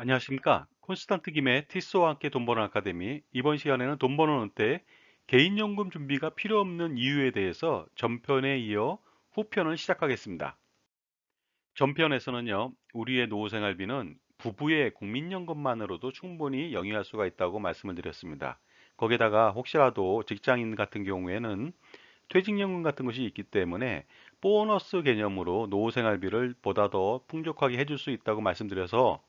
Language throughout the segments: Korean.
안녕하십니까. 콘스탄트 김의 티스와 함께 돈 버는 아카데미 이번 시간에는 돈 버는 때 개인연금 준비가 필요 없는 이유에 대해서 전편에 이어 후편을 시작하겠습니다. 전편에서는요. 우리의 노후생활비는 부부의 국민연금만으로도 충분히 영위할 수가 있다고 말씀을 드렸습니다. 거기다가 혹시라도 직장인 같은 경우에는 퇴직연금 같은 것이 있기 때문에 보너스 개념으로 노후생활비를 보다 더 풍족하게 해줄 수 있다고 말씀드려서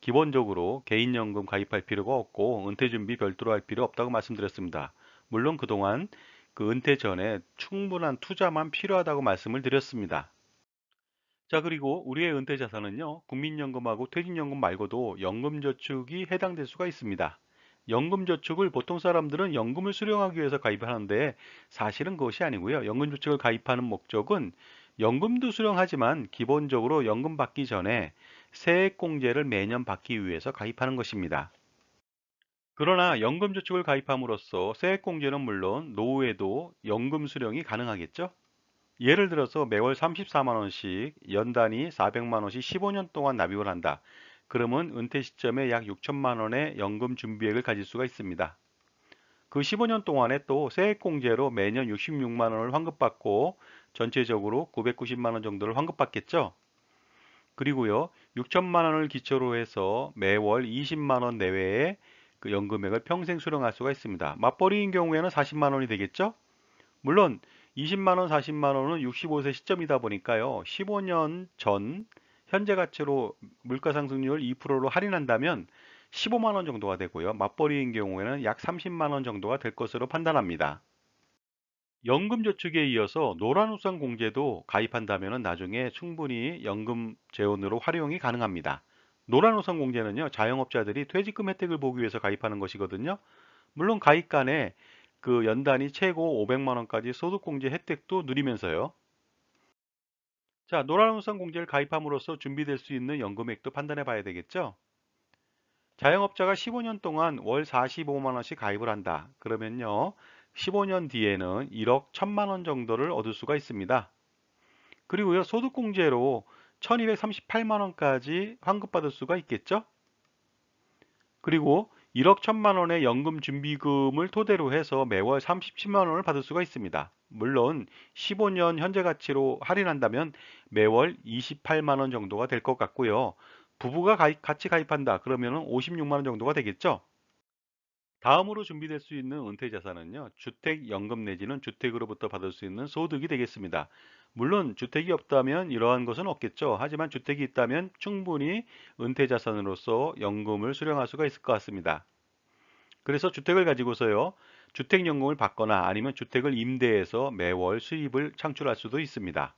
기본적으로 개인연금 가입할 필요가 없고 은퇴 준비 별도로 할 필요 없다고 말씀드렸습니다. 물론 그동안 그 은퇴 전에 충분한 투자만 필요하다고 말씀을 드렸습니다. 자 그리고 우리의 은퇴 자산은요 국민연금하고 퇴직연금 말고도 연금저축이 해당될 수가 있습니다. 연금저축을 보통 사람들은 연금을 수령하기 위해서 가입하는데 사실은 그것이 아니고요. 연금저축을 가입하는 목적은 연금도 수령하지만 기본적으로 연금 받기 전에 세액공제를 매년 받기 위해서 가입하는 것입니다. 그러나 연금저축을 가입함으로써 세액공제는 물론 노후에도 연금 수령이 가능하겠죠? 예를 들어서 매월 34만원씩 연단위 400만원씩 15년 동안 납입을 한다. 그러면 은퇴 시점에 약 6천만원의 연금 준비액을 가질 수가 있습니다. 그 15년 동안에 또 세액공제로 매년 66만원을 환급받고 전체적으로 990만원 정도를 환급받겠죠? 그리고요 6천만 원을 기초로 해서 매월 20만 원 내외의 그 연금액을 평생 수령할 수가 있습니다. 맞벌이인 경우에는 40만 원이 되겠죠? 물론 20만 원, 40만 원은 65세 시점이다 보니까요. 15년 전 현재 가치로 물가 상승률 2%로 할인한다면 15만 원 정도가 되고요. 맞벌이인 경우에는 약 30만 원 정도가 될 것으로 판단합니다. 연금저축에 이어서 노란우산 공제도 가입한다면 나중에 충분히 연금 재원으로 활용이 가능합니다. 노란우산 공제는요. 자영업자들이 퇴직금 혜택을 보기 위해서 가입하는 것이거든요. 물론 가입 간에 그 연단이 최고 500만원까지 소득공제 혜택도 누리면서요. 자, 노란우산 공제를 가입함으로써 준비될 수 있는 연금액도 판단해 봐야 되겠죠. 자영업자가 15년 동안 월 45만원씩 가입을 한다. 그러면요. 15년 뒤에는 1억 1천만 원 정도를 얻을 수가 있습니다. 그리고요 소득공제로 1238만 원까지 환급받을 수가 있겠죠. 그리고 1억 1천만 원의 연금 준비금을 토대로 해서 매월 37만 원을 받을 수가 있습니다. 물론 15년 현재 가치로 할인한다면 매월 28만 원 정도가 될 것 같고요. 부부가 가입, 같이 가입한다 그러면 56만 원 정도가 되겠죠. 다음으로 준비될 수 있는 은퇴 자산은요. 주택 연금 내지는 주택으로부터 받을 수 있는 소득이 되겠습니다. 물론 주택이 없다면 이러한 것은 없겠죠. 하지만 주택이 있다면 충분히 은퇴 자산으로서 연금을 수령할 수가 있을 것 같습니다. 그래서 주택을 가지고서요. 주택연금을 받거나 아니면 주택을 임대해서 매월 수입을 창출할 수도 있습니다.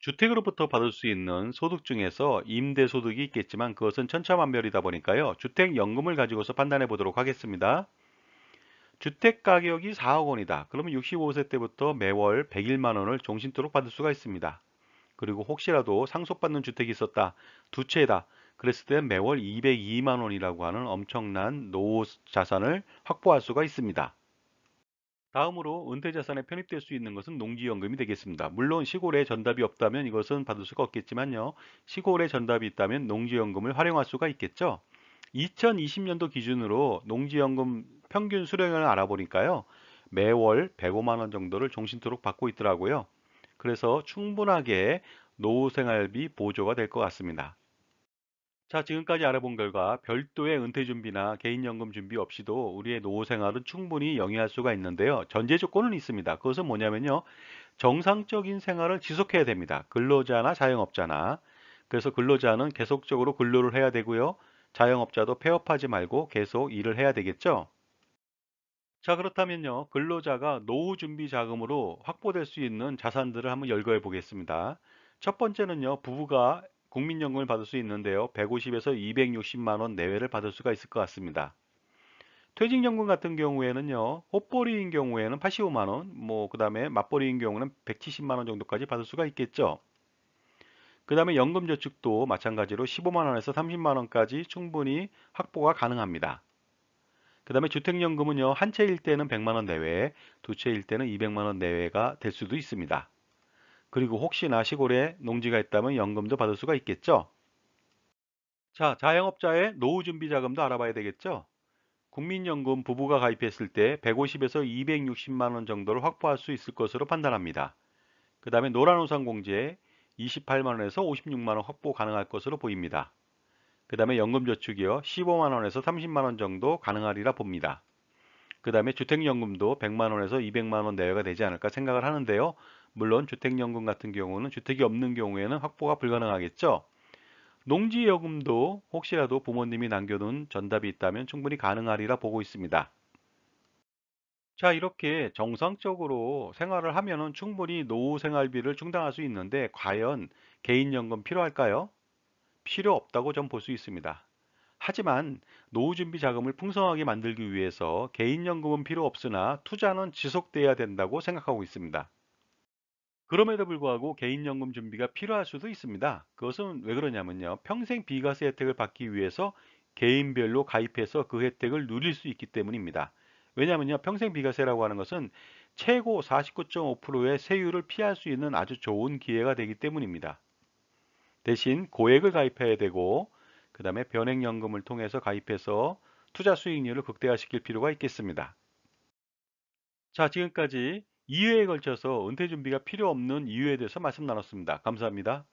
주택으로부터 받을 수 있는 소득 중에서 임대소득이 있겠지만 그것은 천차만별이다 보니까요. 주택연금을 가지고서 판단해 보도록 하겠습니다. 주택가격이 4억 원이다. 그러면 65세 때부터 매월 101만 원을 종신토록 받을 수가 있습니다. 그리고 혹시라도 상속받는 주택이 있었다. 두 채다. 그랬을 때 매월 202만 원이라고 하는 엄청난 노후 자산을 확보할 수가 있습니다. 다음으로 은퇴자산에 편입될 수 있는 것은 농지연금이 되겠습니다. 물론 시골에 전답이 없다면 이것은 받을 수가 없겠지만요. 시골에 전답이 있다면 농지연금을 활용할 수가 있겠죠. 2020년도 기준으로 농지연금 평균 수령을 알아보니까요. 매월 105만원 정도를 종신토록 받고 있더라고요. 그래서 충분하게 노후생활비 보조가 될 것 같습니다. 자, 지금까지 알아본 결과 별도의 은퇴 준비나 개인연금 준비 없이도 우리의 노후 생활은 충분히 영위할 수가 있는데요. 전제 조건은 있습니다. 그것은 뭐냐면요. 정상적인 생활을 지속해야 됩니다. 근로자나 자영업자나. 그래서 근로자는 계속적으로 근로를 해야 되고요. 자영업자도 폐업하지 말고 계속 일을 해야 되겠죠. 자, 그렇다면요. 근로자가 노후 준비 자금으로 확보될 수 있는 자산들을 한번 열거해 보겠습니다. 첫 번째는요. 부부가 국민연금을 받을 수 있는데요. 150에서 260만원 내외를 받을 수가 있을 것 같습니다. 퇴직연금 같은 경우에는요. 호벌이인 경우에는 85만원, 뭐그 다음에 맞벌이인 경우는 170만원 정도까지 받을 수가 있겠죠. 그 다음에 연금저축도 마찬가지로 15만원에서 30만원까지 충분히 확보가 가능합니다. 그 다음에 주택연금은요. 한 채일 때는 100만원 내외, 두 채일 때는 200만원 내외가 될 수도 있습니다. 그리고 혹시나 시골에 농지가 있다면 연금도 받을 수가 있겠죠. 자, 자영업자의 노후 준비 자금도 알아봐야 되겠죠. 국민연금 부부가 가입했을 때 150에서 260만 원 정도를 확보할 수 있을 것으로 판단합니다. 그 다음에 노란우산 공제 에 28만 원에서 56만 원 확보 가능할 것으로 보입니다. 그 다음에 연금저축이요 15만 원에서 30만 원 정도 가능하리라 봅니다. 그 다음에 주택연금도 100만 원에서 200만 원 내외가 되지 않을까 생각을 하는데요. 물론 주택연금 같은 경우는 주택이 없는 경우에는 확보가 불가능하겠죠. 농지여금도 혹시라도 부모님이 남겨둔 전답이 있다면 충분히 가능하리라 보고 있습니다. 자 이렇게 정상적으로 생활을 하면 충분히 노후 생활비를 충당할 수 있는데 과연 개인연금 필요할까요? 필요 없다고 전 볼 수 있습니다. 하지만 노후준비 자금을 풍성하게 만들기 위해서 개인연금은 필요 없으나 투자는 지속돼야 된다고 생각하고 있습니다. 그럼에도 불구하고 개인연금 준비가 필요할 수도 있습니다. 그것은 왜 그러냐면요. 평생 비과세 혜택을 받기 위해서 개인별로 가입해서 그 혜택을 누릴 수 있기 때문입니다. 왜냐면요. 평생 비과세라고 하는 것은 최고 49.5%의 세율을 피할 수 있는 아주 좋은 기회가 되기 때문입니다. 대신 고액을 가입해야 되고 그 다음에 변액연금을 통해서 가입해서 투자 수익률을 극대화시킬 필요가 있겠습니다. 자 지금까지 2회에 걸쳐서 은퇴 준비가 필요 없는 이유에 대해서 말씀 나눴습니다. 감사합니다.